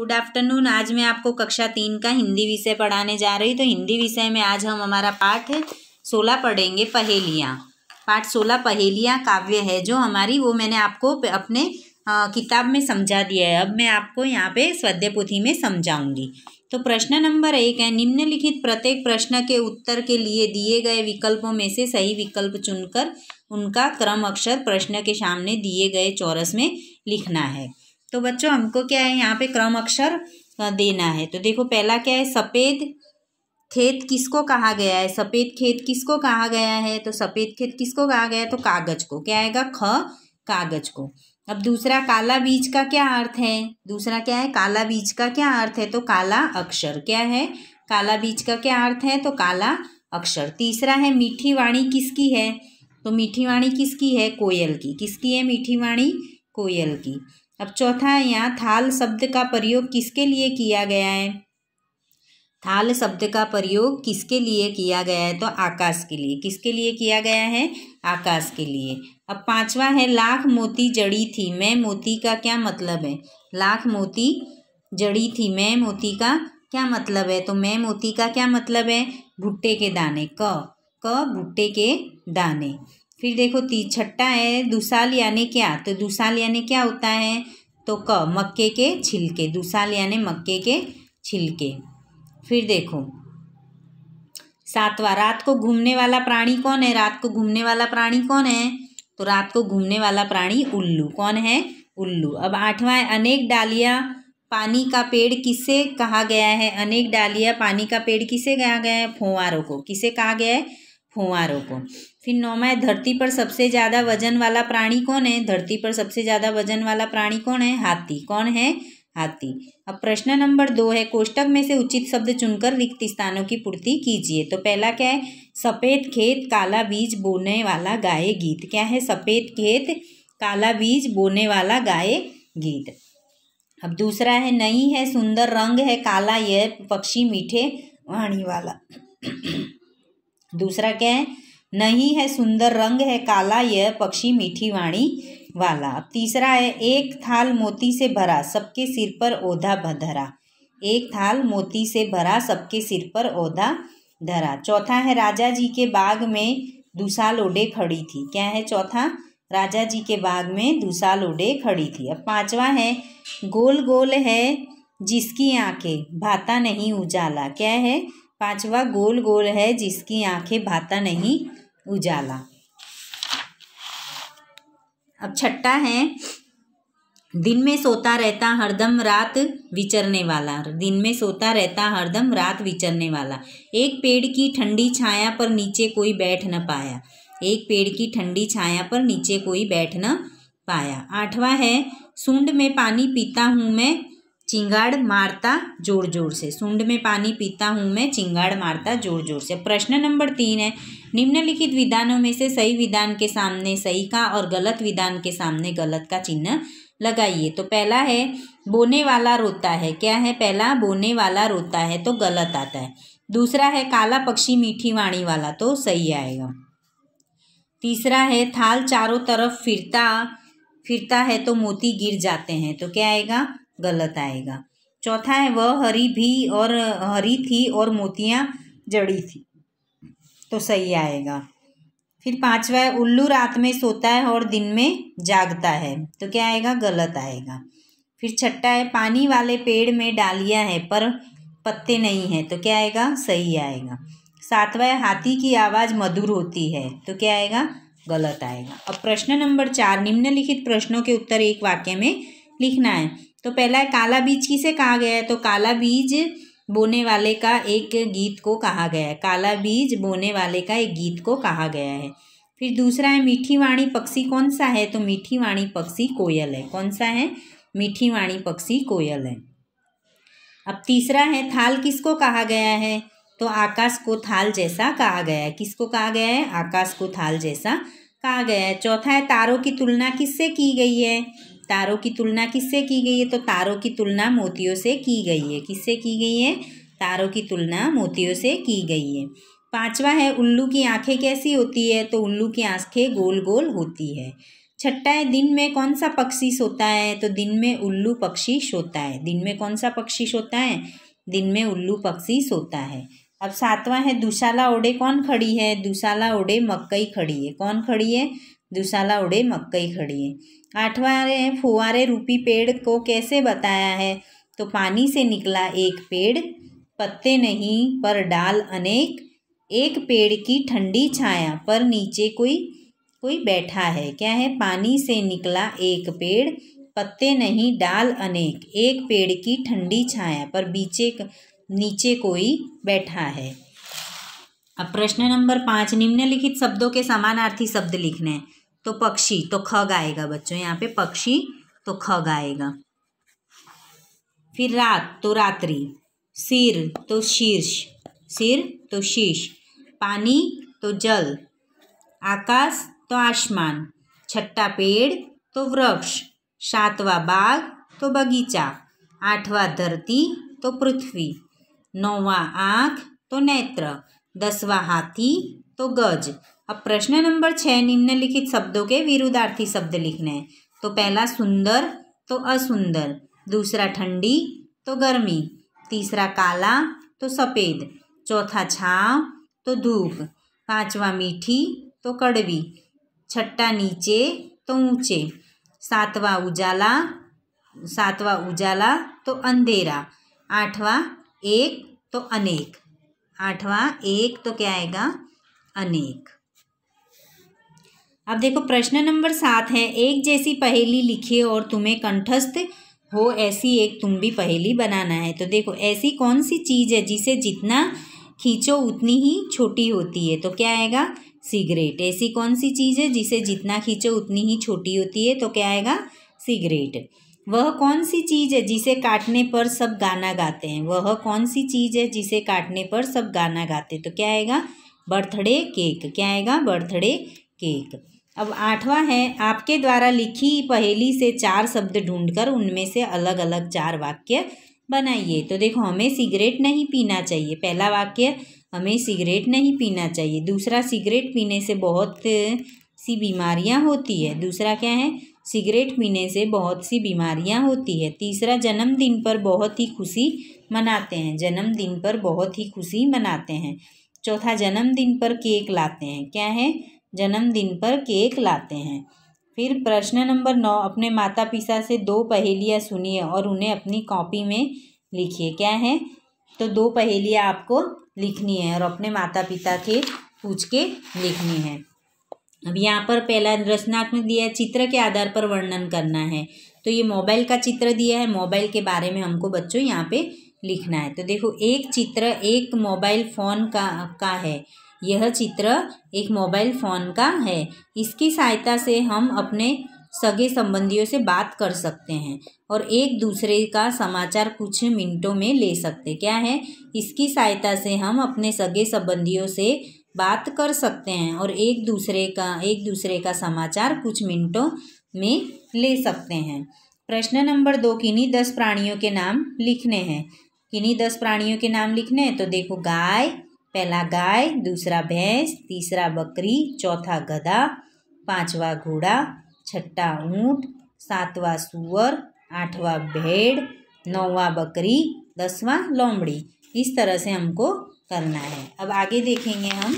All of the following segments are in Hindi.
गुड आफ्टरनून आज मैं आपको कक्षा तीन का हिंदी विषय पढ़ाने जा रही तो हिंदी विषय में आज हम हमारा पाठ सोलह पढ़ेंगे पहेलियाँ पाठ सोलह पहेलियाँ काव्य है जो हमारी वो मैंने आपको अपने आ, किताब में समझा दिया है अब मैं आपको यहाँ पे स्वाध्याय पोथी में समझाऊंगी तो प्रश्न नंबर एक है निम्नलिखित प्रत्येक प्रश्न के उत्तर के लिए दिए गए विकल्पों में से सही विकल्प चुनकर उनका क्रम अक्षर प्रश्न के सामने दिए गए चौरस में लिखना है तो बच्चों हमको क्या है यहाँ पे क्रम अक्षर देना है तो देखो पहला क्या है सफ़ेद खेत किसको कहा गया है सफ़ेद खेत किसको कहा गया है तो सफ़ेद खेत किसको कहा गया है तो कागज को क्या आएगा ख कागज को अब दूसरा काला बीज का क्या अर्थ है दूसरा क्या है काला बीज का क्या अर्थ है तो काला अक्षर क्या है काला बीज का क्या अर्थ है तो काला अक्षर तीसरा है मीठी वाणी किसकी है तो मीठी वाणी किसकी है कोयल की किसकी है मीठी वाणी कोयल की अब चौथा है यहाँ थाल शब्द का प्रयोग किसके लिए किया गया है थाल शब्द का प्रयोग किसके लिए किया गया है तो आकाश के लिए किसके लिए किया गया है आकाश के लिए अब पांचवा है लाख मोती जड़ी थी मैं मोती का क्या मतलब है लाख मोती जड़ी थी मैं मोती का क्या मतलब है तो मैं मोती का क्या मतलब है भुट्टे के दाने क क भुट्टे के दाने फिर देखो छट्टा है दुसाल यानी क्या तो दुसाल यानी क्या होता है तो क मक्के के छिलके दुसाल यानी मक्के के छिलके फिर देखो सातवा रात को घूमने वाला प्राणी कौन है रात को घूमने वाला प्राणी कौन है तो रात को घूमने वाला प्राणी उल्लू कौन है उल्लू अब आठवां है अनेक डालियाँ पानी का पेड़ किसे कहा गया है अनेक डालिया पानी का पेड़ किसे कहा गया है फुहारों को किसे कहा गया है फुहारों को फिर नौमा धरती पर सबसे ज़्यादा वजन वाला प्राणी कौन है धरती पर सबसे ज़्यादा वजन वाला प्राणी कौन है हाथी कौन है हाथी अब प्रश्न नंबर दो है कोष्टक में से उचित शब्द चुनकर रिक्त स्थानों की पूर्ति कीजिए तो पहला क्या है सफ़ेद खेत काला बीज बोने वाला गाय गीत क्या है सफ़ेद खेत काला बीज बोने वाला गाय गीत अब दूसरा है नई है सुंदर रंग है काला यह पक्षी मीठे वाणी वाला दूसरा क्या है नहीं है सुंदर रंग है काला यह पक्षी मीठी वाणी वाला अब तीसरा है एक थाल मोती से भरा सबके सिर पर ओधा धरा एक थाल मोती से भरा सबके सिर पर ओधा धरा चौथा है राजा जी के बाग में दूसा ओढ़े खड़ी थी क्या है चौथा राजा जी के बाग में दूसा लोडे खड़ी थी अब पांचवा है गोल गोल है जिसकी आंखें भाता नहीं उजाला क्या है पांचवा गोल गोल है जिसकी आंखें भाता नहीं उजाला अब छठा है दिन में सोता रहता हरदम रात विचरने वाला दिन में सोता रहता हरदम रात विचरने वाला एक पेड़ की ठंडी छाया पर नीचे कोई बैठ न पाया एक पेड़ की ठंडी छाया पर नीचे कोई बैठ न पाया आठवां है सूंड में पानी पीता हूँ मैं चिंगाड़ मारता जोर जोर से सुंड में पानी पीता हूँ मैं चिंगाड़ मारता जोर जोर से प्रश्न नंबर तीन है निम्नलिखित विधानों में से सही विधान के सामने सही का और गलत विधान के सामने गलत का चिन्ह लगाइए तो पहला है बोने वाला रोता है क्या है पहला बोने वाला रोता है तो गलत आता है दूसरा है काला पक्षी मीठी वाणी वाला तो सही आएगा तीसरा है थाल चारों तरफ फिरता फिरता है तो मोती गिर जाते हैं तो क्या आएगा गलत आएगा चौथा है वह हरी भी और हरी थी और मोतियाँ जड़ी थी तो सही आएगा फिर पांचवा है उल्लू रात में सोता है और दिन में जागता है तो क्या आएगा गलत आएगा फिर छठा है पानी वाले पेड़ में डालियाँ है पर पत्ते नहीं है तो क्या आएगा सही आएगा सातवा है हाथी की आवाज़ मधुर होती है तो क्या आएगा गलत आएगा अब प्रश्न नंबर चार निम्नलिखित प्रश्नों के उत्तर एक वाक्य में लिखना है तो पहला है काला बीज किसे कहा गया है तो काला बीज बोने वाले का एक गीत को कहा गया है काला बीज बोने वाले का एक गीत को कहा गया है फिर दूसरा है मीठी वाणी पक्षी कौन सा है तो मीठी वाणी पक्षी कोयल है कौन सा है मीठी वाणी पक्षी कोयल है अब तीसरा है थाल किसको कहा गया है तो आकाश को थाल जैसा कहा गया है किसको कहा गया है आकाश को थाल जैसा कहा गया है चौथा है तारों की तुलना किससे की गई है तारों की तुलना किससे की गई है तो तारों की तुलना मोतियों से की गई है किससे की गई है तारों की तुलना मोतियों से की गई है पांचवा है उल्लू की आंखें कैसी होती है तो उल्लू की आंखें गोल गोल होती है छठा है दिन में कौन सा पक्षी सोता है तो दिन में उल्लू पक्षी सोता है दिन में कौन सा पक्षी सोता है दिन में उल्लू पक्षी सोता है अब सातवां है दुशाला ओढ़े कौन खड़ी है दुशाला ओढ़े मकई खड़ी है कौन खड़ी है दुशाला ओढ़े मकई खड़ी है आठवां फुहारे रूपी पेड़ को कैसे बताया है तो पानी से निकला एक पेड़ पत्ते नहीं पर डाल अनेक एक पेड़ की ठंडी छाया पर नीचे कोई कोई बैठा है क्या है पानी से निकला एक पेड़ पत्ते नहीं डाल अनेक एक पेड़ की ठंडी छाया पर बीचे नीचे कोई बैठा है अब प्रश्न नंबर पाँच निम्नलिखित शब्दों के समानार्थी शब्द लिखने हैं तो पक्षी तो खग आएगा बच्चों यहाँ पे पक्षी तो खग आएगा फिर रात तो रात्रि सिर तो शीर्ष सिर तो शीश पानी तो जल आकाश तो आसमान छठा पेड़ तो वृक्ष सातवा बाग तो बगीचा आठवा धरती तो पृथ्वी नौवा आँख तो नेत्र दसवा हाथी तो गज अब प्रश्न नंबर छः निम्नलिखित शब्दों के विरुद्धार्थी शब्द लिखने हैं तो पहला सुंदर तो असुंदर दूसरा ठंडी तो गर्मी तीसरा काला तो सफ़ेद चौथा छाँव तो धूप पांचवा मीठी तो कड़वी छठा नीचे तो ऊँचे सातवा उजाला सातवा उजाला तो अंधेरा आठवा एक तो अनेक आठवा एक तो क्या आएगा अनेक अब देखो प्रश्न नंबर सात है एक जैसी पहेली लिखिए और तुम्हें कंठस्थ हो ऐसी एक तुम भी पहेली बनाना है तो देखो ऐसी कौन सी चीज़ है जिसे जितना खींचो उतनी ही छोटी होती है तो क्या आएगा सिगरेट ऐसी कौन सी चीज़ है जिसे जितना खींचो उतनी ही छोटी होती है तो क्या आएगा सिगरेट वह कौन सी चीज़ है जिसे काटने पर सब गाना गाते हैं वह कौन सी चीज़ है जिसे काटने पर सब गाना गाते हैं तो क्या आएगा बर्थडे केक क्या आएगा बर्थडे केक अब आठवां है आपके द्वारा लिखी पहेली से चार शब्द ढूंढकर उनमें से अलग अलग चार वाक्य बनाइए तो देखो हमें सिगरेट नहीं पीना चाहिए पहला वाक्य हमें सिगरेट नहीं पीना चाहिए दूसरा सिगरेट पीने से बहुत सी बीमारियां होती है दूसरा क्या है सिगरेट पीने से बहुत सी बीमारियां होती है तीसरा जन्मदिन पर बहुत ही खुशी मनाते हैं जन्मदिन पर बहुत ही खुशी मनाते हैं चौथा जन्मदिन पर केक लाते हैं क्या है जन्मदिन पर केक लाते हैं फिर प्रश्न नंबर नौ अपने माता पिता से दो पहेलियाँ सुनिए और उन्हें अपनी कॉपी में लिखिए क्या है तो दो पहेलियाँ आपको लिखनी है और अपने माता पिता के पूछ के लिखनी है अब यहाँ पर पहला रचनात्मक दिया है चित्र के आधार पर वर्णन करना है तो ये मोबाइल का चित्र दिया है मोबाइल के बारे में हमको बच्चों यहाँ पे लिखना है तो देखो एक चित्र एक मोबाइल फ़ोन का का है यह चित्र एक मोबाइल फ़ोन का है इसकी सहायता से हम अपने सगे संबंधियों से बात कर सकते हैं और एक दूसरे का समाचार कुछ मिनटों में ले सकते क्या है इसकी सहायता से हम अपने सगे संबंधियों से बात कर सकते हैं और एक दूसरे का एक दूसरे का समाचार कुछ मिनटों में ले सकते हैं प्रश्न नंबर दो किन्हीं दस प्राणियों के नाम लिखने हैं किन्हीं दस प्राणियों के नाम लिखने हैं तो देखो गाय पहला गाय दूसरा भैंस तीसरा बकरी चौथा गधा पांचवा घोड़ा छठा ऊँट सातवा सुअर आठवा भेड़ नौवा बकरी दसवा लोमड़ी इस तरह से हमको करना है अब आगे देखेंगे हम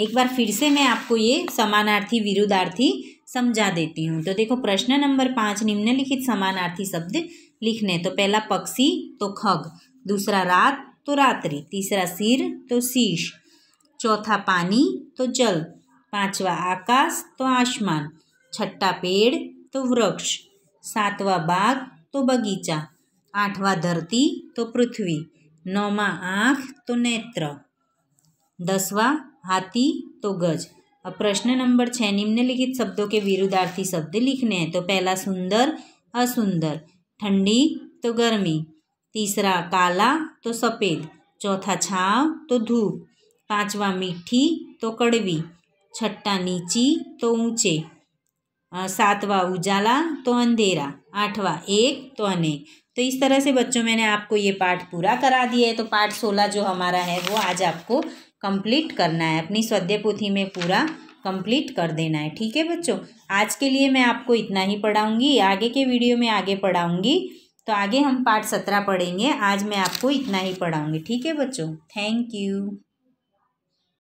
एक बार फिर से मैं आपको ये समानार्थी विरुद्धार्थी समझा देती हूँ तो देखो प्रश्न नंबर पाँच निम्नलिखित समानार्थी शब्द लिखने तो पहला पक्षी तो खग दूसरा रात तो रात्रि तीसरा सिर तो शीश चौथा पानी तो जल पांचवा आकाश तो आसमान छठा पेड़ तो वृक्ष सातवा बाग तो बगीचा आठवा धरती तो पृथ्वी नौवा आँख तो नेत्र दसवा हाथी तो गज अब प्रश्न नंबर छः निम्नलिखित शब्दों के विरुद्धार्थी शब्द लिखने हैं तो पहला सुंदर असुंदर ठंडी तो गर्मी तीसरा काला तो सफेद चौथा छाव तो धूप पांचवा मीठी तो कड़वी छठा नीची तो ऊंचे सातवा उजाला तो अंधेरा आठवा एक तो अनेक तो इस तरह से बच्चों मैंने आपको ये पाठ पूरा करा दिया है तो पाठ सोलह जो हमारा है वो आज आपको कंप्लीट करना है अपनी स्वाध्याय पोथी में पूरा कंप्लीट कर देना है ठीक है बच्चों आज के लिए मैं आपको इतना ही पढ़ाऊँगी आगे के वीडियो में आगे पढ़ाऊँगी तो आगे हम पार्ट सत्रह पढ़ेंगे आज मैं आपको इतना ही पढ़ाऊँगी ठीक है बच्चों थैंक यू